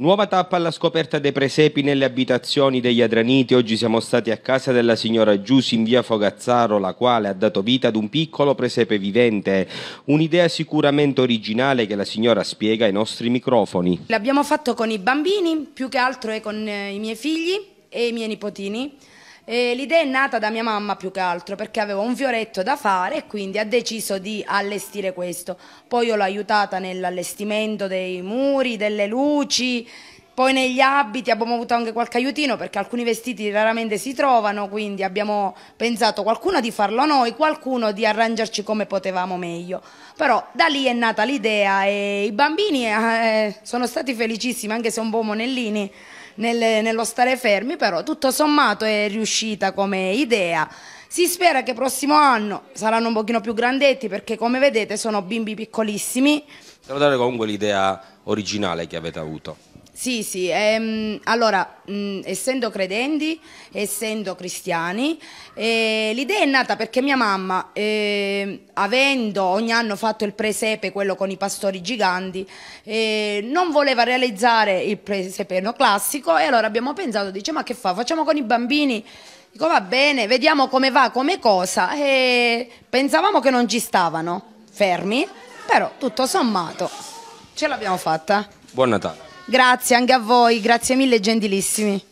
Nuova tappa alla scoperta dei presepi nelle abitazioni degli Adraniti. Oggi siamo stati a casa della signora Giussi in via Fogazzaro, la quale ha dato vita ad un piccolo presepe vivente. Un'idea sicuramente originale che la signora spiega ai nostri microfoni. L'abbiamo fatto con i bambini, più che altro è con eh, i miei figli e i miei nipotini l'idea è nata da mia mamma più che altro perché aveva un fioretto da fare e quindi ha deciso di allestire questo. Poi io l'ho aiutata nell'allestimento dei muri, delle luci, poi negli abiti abbiamo avuto anche qualche aiutino perché alcuni vestiti raramente si trovano, quindi abbiamo pensato qualcuno di farlo noi, qualcuno di arrangiarci come potevamo meglio. Però da lì è nata l'idea e i bambini eh, sono stati felicissimi anche se un po' monellini nel, nello stare fermi, però tutto sommato è riuscita come idea. Si spera che prossimo anno saranno un pochino più grandetti perché come vedete sono bimbi piccolissimi. Devo comunque l'idea originale che avete avuto. Sì, sì, ehm, allora, mh, essendo credenti, essendo cristiani, eh, l'idea è nata perché mia mamma, eh, avendo ogni anno fatto il presepe, quello con i pastori giganti, eh, non voleva realizzare il presepe classico e allora abbiamo pensato, dice, ma che fa, facciamo con i bambini? Dico, va bene, vediamo come va, come cosa. E pensavamo che non ci stavano, fermi, però tutto sommato ce l'abbiamo fatta. Buon Natale. Grazie anche a voi, grazie mille gentilissimi.